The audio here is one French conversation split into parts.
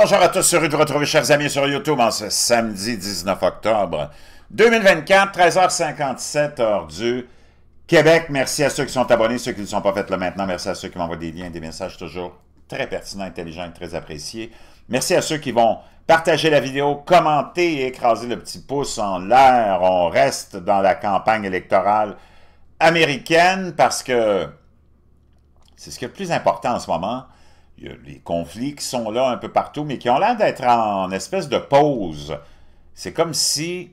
bonjour à tous, heureux de retrouver, chers amis, sur YouTube en ce samedi 19 octobre 2024, 13h57, heure du Québec. Merci à ceux qui sont abonnés, ceux qui ne sont pas faits là maintenant. Merci à ceux qui m'envoient des liens, des messages toujours très pertinents, intelligents et très appréciés. Merci à ceux qui vont partager la vidéo, commenter et écraser le petit pouce en l'air. On reste dans la campagne électorale américaine parce que c'est ce qui est le plus important en ce moment. Il y a les conflits qui sont là un peu partout, mais qui ont l'air d'être en espèce de pause. C'est comme si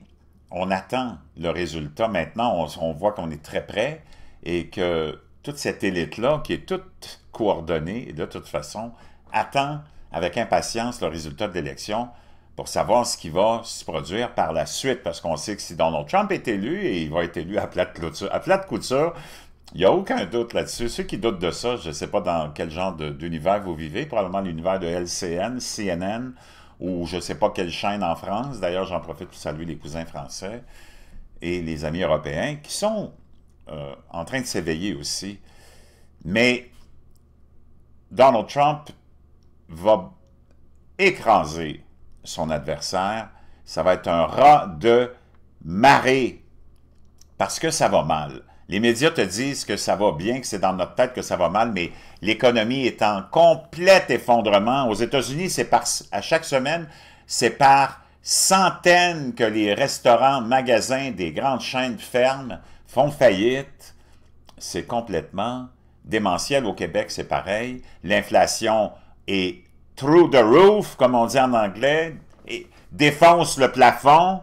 on attend le résultat. Maintenant, on, voit qu'on est très près et que toute cette élite-là, qui est toute coordonnée, de toute façon, attend avec impatience le résultat de l'élection pour savoir ce qui va se produire par la suite, parce qu'on sait que si Donald Trump est élu, et il va être élu à plat clôture, à plate couture, il n'y a aucun doute là-dessus. Ceux qui doutent de ça, je ne sais pas dans quel genre d'univers vous vivez, probablement l'univers de LCN, CNN, ou je ne sais pas quelle chaîne en France. D'ailleurs, j'en profite pour saluer les cousins français et les amis européens qui sont euh, en train de s'éveiller aussi. Mais Donald Trump va écraser son adversaire. Ça va être un rat de marée parce que ça va mal. Les médias te disent que ça va bien, que c'est dans notre tête que ça va mal, mais l'économie est en complet effondrement. Aux États-Unis, c'est par à chaque semaine, c'est par centaines que les restaurants, magasins des grandes chaînes ferment, font faillite. C'est complètement démentiel. Au Québec, c'est pareil. L'inflation est through the roof, comme on dit en anglais, et défonce le plafond.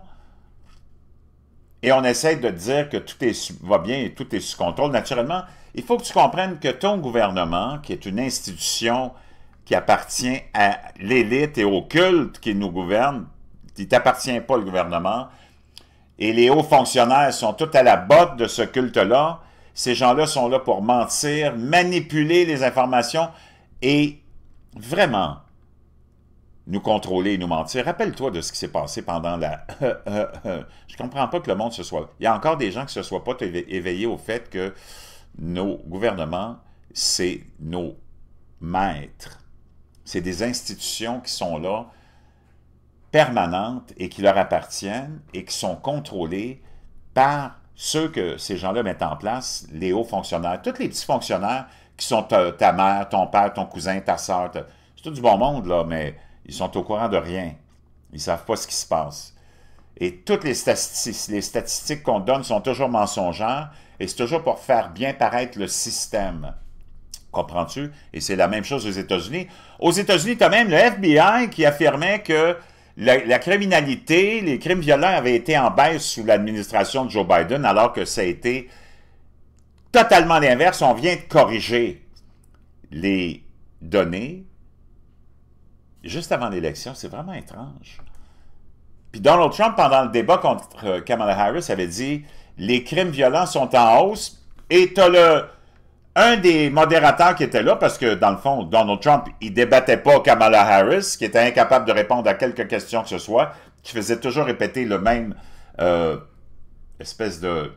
Et on essaie de dire que tout va bien et tout est sous contrôle. Naturellement, il faut que tu comprennes que ton gouvernement, qui est une institution qui appartient à l'élite et au culte qui nous gouverne, qui t'appartient pas le gouvernement, et les hauts fonctionnaires sont tous à la botte de ce culte-là, ces gens-là sont là pour mentir, manipuler les informations et vraiment, nous contrôler et nous mentir. Rappelle-toi de ce qui s'est passé pendant la... Je comprends pas que le monde se soit... Il y a encore des gens qui se soient pas éveillés au fait que nos gouvernements, c'est nos maîtres. C'est des institutions qui sont là, permanentes, et qui leur appartiennent, et qui sont contrôlées par ceux que ces gens-là mettent en place, les hauts fonctionnaires, tous les petits fonctionnaires qui sont ta, euh, ta mère, ton père, ton cousin, ta soeur, c'est tout du bon monde, là, mais ils sont au courant de rien. Ils ne savent pas ce qui se passe. Et toutes les statistiques, les statistiques qu'on donne sont toujours mensongères et c'est toujours pour faire bien paraître le système. Comprends-tu? Et c'est la même chose aux États-Unis. Aux États-Unis, tu as même le FBI qui affirmait que la, criminalité, les crimes violents avaient été en baisse sous l'administration de Joe Biden, alors que ça a été totalement l'inverse. On vient de corriger les données juste avant l'élection. C'est vraiment étrange. Puis Donald Trump, pendant le débat contre euh, Kamala Harris, avait dit les crimes violents sont en hausse. Et tu le un des modérateurs qui était là, parce que dans le fond, Donald Trump, il débattait pas Kamala Harris, qui était incapable de répondre à quelques questions que ce soit, qui faisait toujours répéter le même euh, espèce de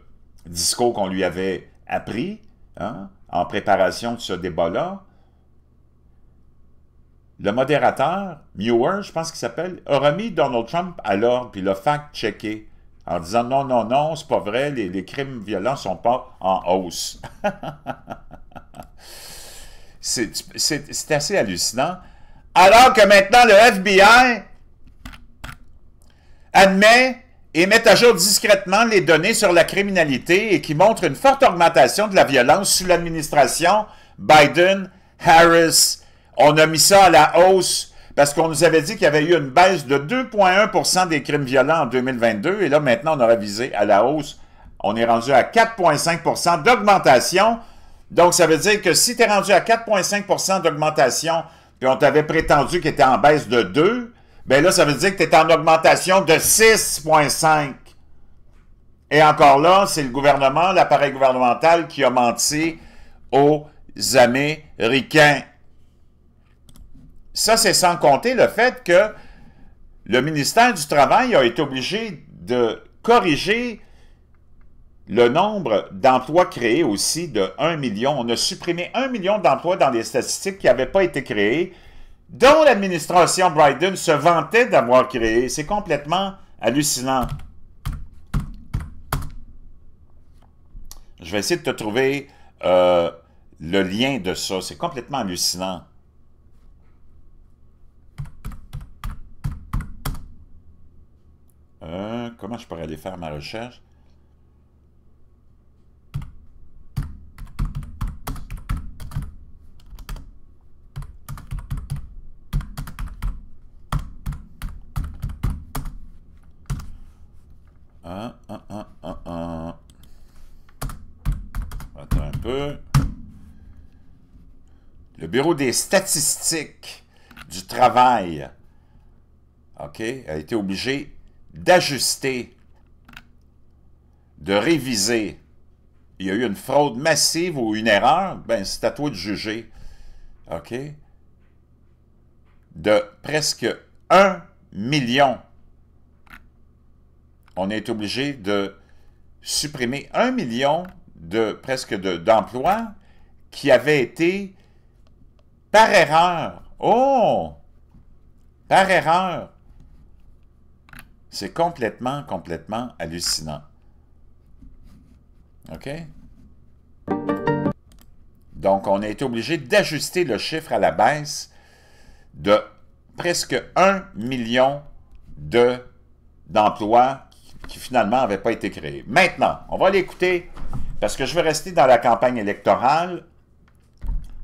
discours qu'on lui avait appris hein, en préparation de ce débat-là le modérateur, Muir, je pense qu'il s'appelle, a remis Donald Trump à l'ordre, puis l'a fact-checké en disant non, non, non, c'est pas vrai, les, les, crimes violents sont pas en hausse. c'est assez hallucinant. Alors que maintenant, le FBI admet et met à jour discrètement les données sur la criminalité et qui montre une forte augmentation de la violence sous l'administration Biden-Harris. On a mis ça à la hausse parce qu'on nous avait dit qu'il y avait eu une baisse de 2,1 des crimes violents en 2022, et là, maintenant, on a visé à la hausse. On est rendu à 4,5 d'augmentation. Donc, ça veut dire que si tu es rendu à 4,5 d'augmentation, puis on t'avait prétendu qu'il était en baisse de 2, bien là, ça veut dire que tu es en augmentation de 6,5. Et encore là, c'est le gouvernement, l'appareil gouvernemental qui a menti aux Américains. Ça, c'est sans compter le fait que le ministère du Travail a été obligé de corriger le nombre d'emplois créés aussi de 1 million. On a supprimé 1 million d'emplois dans les statistiques qui n'avaient pas été créés, dont l'administration Biden se vantait d'avoir créé. C'est complètement hallucinant. Je vais essayer de te trouver euh, le lien de ça. C'est complètement hallucinant. Euh, comment je pourrais aller faire ma recherche? Ah, ah, ah, ah un peu. Le Bureau des statistiques du travail. OK? A été obligé d'ajuster, de réviser. Il y a eu une fraude massive ou une erreur, ben c'est à toi de juger. OK? De presque un million. On est obligé de supprimer un million de presque d'emplois qui avaient été par erreur. Oh! Par erreur c'est complètement, complètement hallucinant. OK? Donc, on a été obligé d'ajuster le chiffre à la baisse de presque 1 million d'emplois qui finalement n'avaient pas été créés. Maintenant, on va l'écouter parce que je veux rester dans la campagne électorale.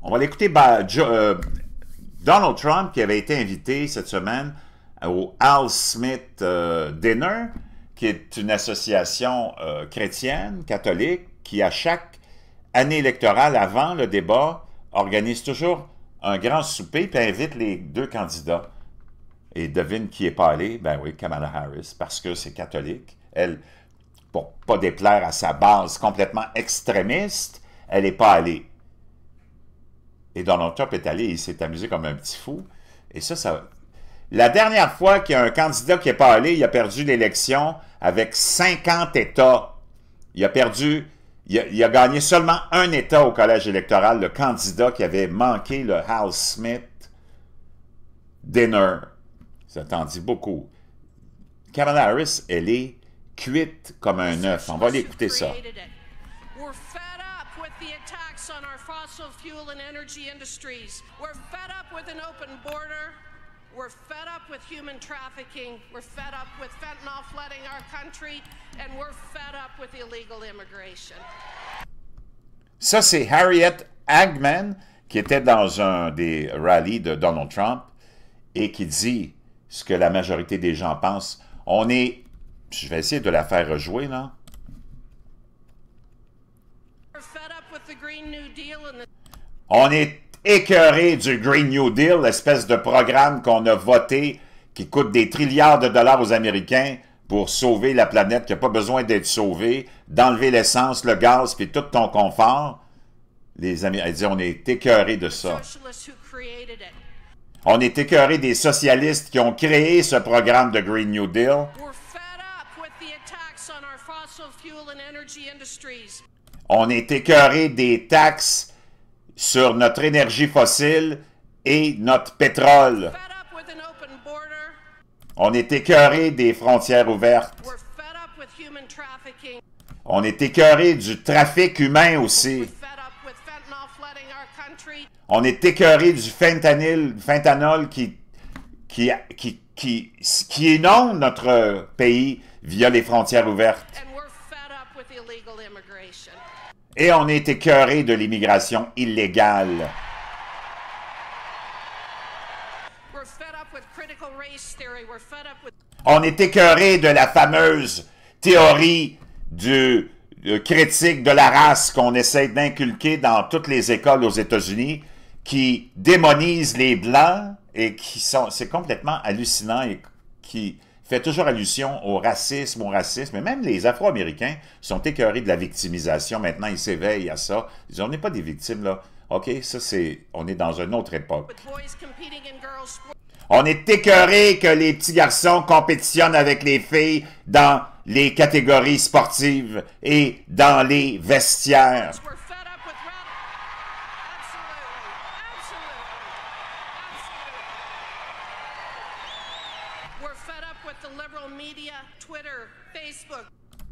On va l'écouter bah, euh, Donald Trump qui avait été invité cette semaine au Al Smith euh, Dinner, qui est une association euh, chrétienne, catholique, qui à chaque année électorale, avant le débat, organise toujours un grand souper puis invite les deux candidats. Et devine qui n'est pas allé? Ben oui, Kamala Harris, parce que c'est catholique. Elle, pour ne pas déplaire à sa base complètement extrémiste, elle n'est pas allée. Et Donald Trump est allé, il s'est amusé comme un petit fou. Et ça, ça la dernière fois qu'il y a un candidat qui n'est pas allé, il a perdu l'élection avec 50 États. Il a perdu, il a, gagné seulement un État au collège électoral, le candidat qui avait manqué le Hal Smith dinner. Ça t'en dit beaucoup. Kamala Harris, elle est cuite comme un œuf. On va aller écouter ça. We're fed up with human trafficking. We're fed up with fentanyl flooding our country. And we're fed up with illegal immigration. Ça, c'est Harriet Hagman qui était dans un des rallies de Donald Trump et qui dit ce que la majorité des gens pensent. On est... Je vais essayer de la faire rejouer, là. On est écœuré du Green New Deal, l'espèce de programme qu'on a voté qui coûte des trilliards de dollars aux Américains pour sauver la planète, qui n'a pas besoin d'être sauvée, d'enlever l'essence, le gaz, puis tout ton confort. Les Américains on est écœuré de ça. On est écœuré des socialistes qui ont créé ce programme de Green New Deal. On est écœuré des taxes sur notre énergie fossile et notre pétrole. On est écœuré des frontières ouvertes. On est écœuré du trafic humain aussi. On est écœuré du fentanyl, fentanyl qui, qui, qui, qui, qui inonde notre pays via les frontières ouvertes. Et on est écœuré de l'immigration illégale. On est écœuré de la fameuse théorie du euh, critique de la race qu'on essaie d'inculquer dans toutes les écoles aux États-Unis qui démonise les Blancs et qui sont... C'est complètement hallucinant et qui fait toujours allusion au racisme, au racisme, et même les Afro-Américains sont écœurés de la victimisation. Maintenant, ils s'éveillent à ça. Ils disent, on n'est pas des victimes, là. OK, ça, c'est... On est dans une autre époque. On est écœuré que les petits garçons compétitionnent avec les filles dans les catégories sportives et dans les vestiaires.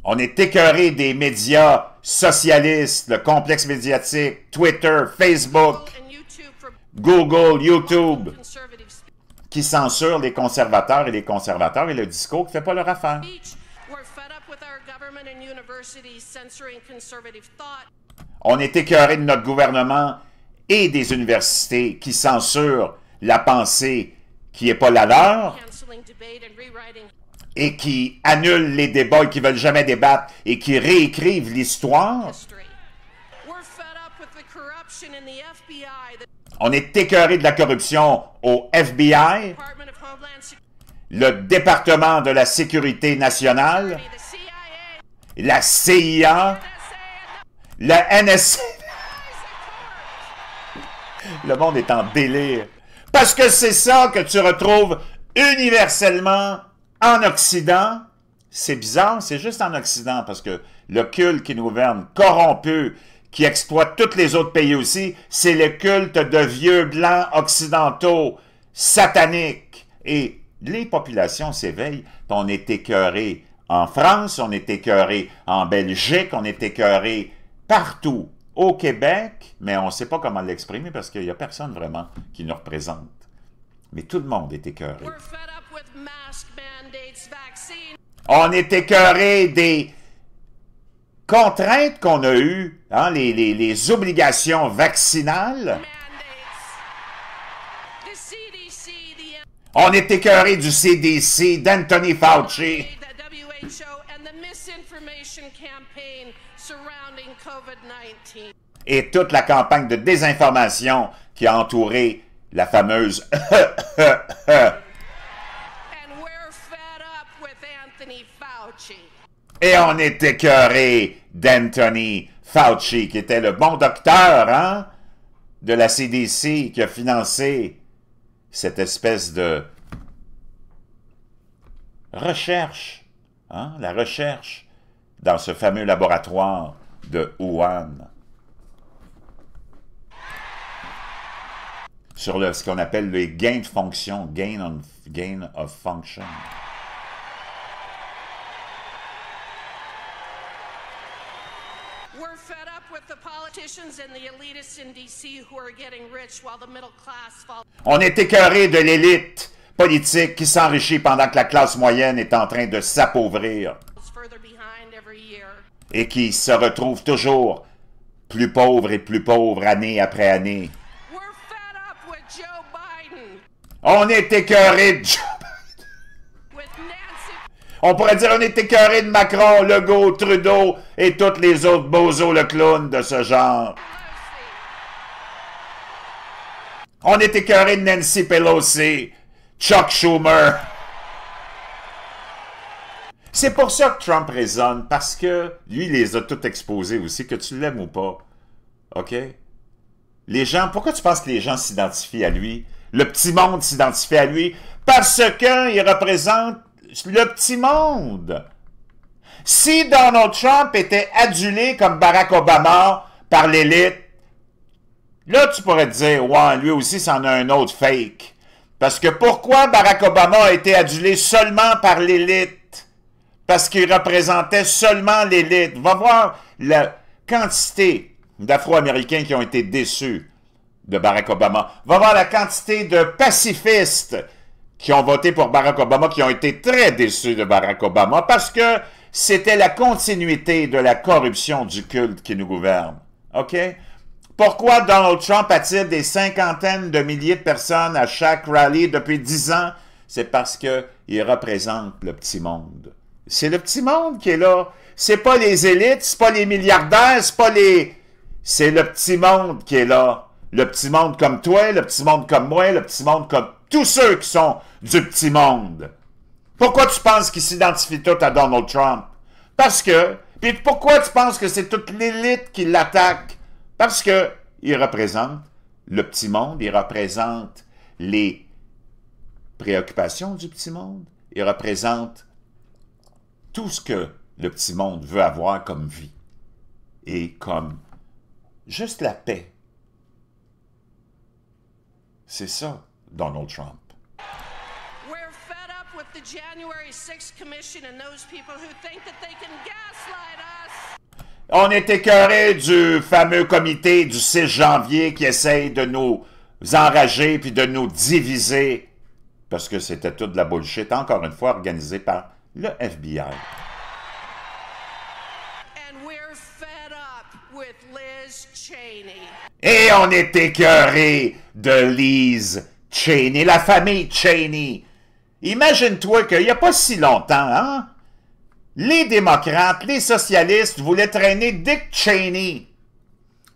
On est écœuré des médias socialistes, le complexe médiatique, Twitter, Facebook, Google, YouTube, qui censurent les conservateurs et les conservateurs et le discours qui ne fait pas leur affaire. On est écœuré de notre gouvernement et des universités qui censurent la pensée qui n'est pas la leur, et qui annulent les débats et qui veulent jamais débattre et qui réécrivent l'histoire. On est écœuré de la corruption au FBI, le département de la sécurité nationale, la CIA, la NSA. Le monde est en délire. Parce que c'est ça que tu retrouves universellement en Occident. C'est bizarre, c'est juste en Occident, parce que le culte qui nous gouverne, corrompu, qui exploite tous les autres pays aussi, c'est le culte de vieux blancs occidentaux, sataniques. Et les populations s'éveillent, on est écœuré en France, on est écœuré en Belgique, on est écœuré partout au Québec, mais on ne sait pas comment l'exprimer parce qu'il n'y a personne vraiment qui nous représente. Mais tout le monde est écœuré. On est écœuré des contraintes qu'on a eues, hein, les, les, obligations vaccinales. On est écœuré du CDC, d'Anthony Fauci. Et toute la campagne de désinformation qui a entouré la fameuse Et on est écœuré d'Anthony Fauci, qui était le bon docteur, hein, de la CDC, qui a financé cette espèce de recherche, hein, la recherche dans ce fameux laboratoire de Wuhan. Sur ce qu'on appelle les gains de fonction, gain, on, gain of function. On est écœuré de l'élite politique qui s'enrichit pendant que la classe moyenne est en train de s'appauvrir et qui se retrouvent toujours plus pauvres et plus pauvres année après année. On est écœuré de Joe Biden. On pourrait dire on est écœuré de Macron, Legault, Trudeau et toutes les autres bozos le clown de ce genre. On est écœuré de Nancy Pelosi, Chuck Schumer. C'est pour ça que Trump raisonne, parce que lui, il les a toutes exposés aussi, que tu l'aimes ou pas. OK? Les gens, pourquoi tu penses que les gens s'identifient à lui? Le petit monde s'identifie à lui parce qu'il représente le petit monde. Si Donald Trump était adulé comme Barack Obama par l'élite, là tu pourrais te dire, ouais, lui aussi, c'en a un autre fake. Parce que pourquoi Barack Obama a été adulé seulement par l'élite? parce qu'il représentait seulement l'élite. Va voir la quantité d'Afro-Américains qui ont été déçus de Barack Obama. Va voir la quantité de pacifistes qui ont voté pour Barack Obama, qui ont été très déçus de Barack Obama, parce que c'était la continuité de la corruption du culte qui nous gouverne. OK? Pourquoi Donald Trump attire des cinquantaines de milliers de personnes à chaque rallye depuis dix ans? C'est parce qu'il représente le petit monde. C'est le petit monde qui est là. C'est pas les élites, c'est pas les milliardaires, c'est pas les... C'est le petit monde qui est là. Le petit monde comme toi, le petit monde comme moi, le petit monde comme tous ceux qui sont du petit monde. Pourquoi tu penses qu'ils s'identifient tous à Donald Trump? Parce que... Puis pourquoi tu penses que c'est toute l'élite qui l'attaque? Parce que il représente le petit monde, il représente les préoccupations du petit monde, il représente tout ce que le petit monde veut avoir comme vie et comme juste la paix. C'est ça, Donald Trump. On est écœuré du fameux comité du 6 janvier qui essaye de nous enrager puis de nous diviser parce que c'était toute de la bullshit, encore une fois, organisée par le FBI. Et on est écœuré de Liz Cheney, la famille Cheney. Imagine-toi qu'il n'y a pas si longtemps, hein? Les démocrates, les socialistes voulaient traîner Dick Cheney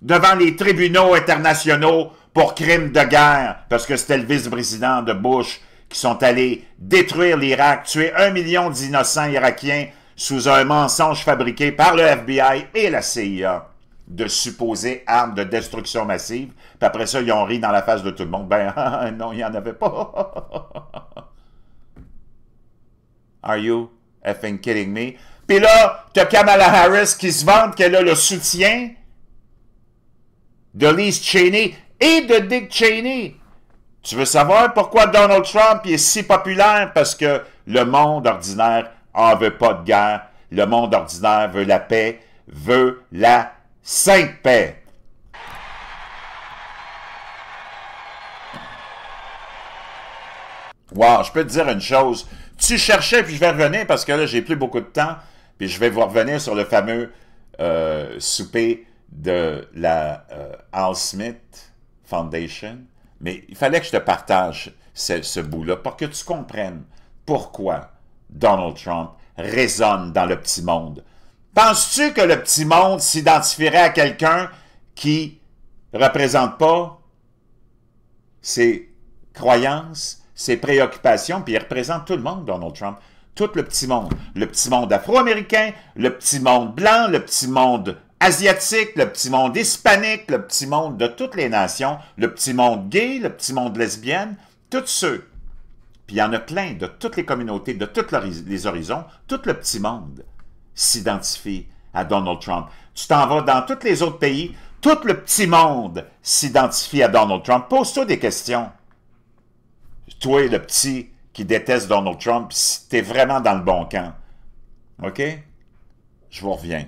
devant les tribunaux internationaux pour crimes de guerre, parce que c'était le vice-président de Bush qui sont allés détruire l'Irak, tuer un million d'innocents irakiens sous un mensonge fabriqué par le FBI et la CIA de supposées armes de destruction massive. Puis après ça, ils ont ri dans la face de tout le monde. Ben ah, non, il n'y en avait pas. Are you effing kidding me? Puis là, tu as Kamala Harris qui se vante qu'elle a le soutien de Liz Cheney et de Dick Cheney. Tu veux savoir pourquoi Donald Trump est si populaire? Parce que le monde ordinaire en veut pas de guerre. Le monde ordinaire veut la paix, veut la sainte paix. Wow, je peux te dire une chose. Tu cherchais, puis je vais revenir parce que là, j'ai plus beaucoup de temps, puis je vais vous revenir sur le fameux euh, souper de la euh, Al Smith Foundation mais il fallait que je te partage ce, bout-là pour que tu comprennes pourquoi Donald Trump résonne dans le petit monde. Penses-tu que le petit monde s'identifierait à quelqu'un qui représente pas ses croyances, ses préoccupations, puis il représente tout le monde, Donald Trump. Tout le petit monde. Le petit monde afro-américain, le petit monde blanc, le petit monde asiatique, le petit monde hispanique, le petit monde de toutes les nations, le petit monde gay, le petit monde lesbienne, tous ceux. Puis il y en a plein de toutes les communautés, de tous les horizons, tout le petit monde s'identifie à Donald Trump. Tu t'en vas dans tous les autres pays, tout le petit monde s'identifie à Donald Trump. Pose-toi des questions. Toi, le petit qui déteste Donald Trump, tu t'es vraiment dans le bon camp. OK? Je vous reviens.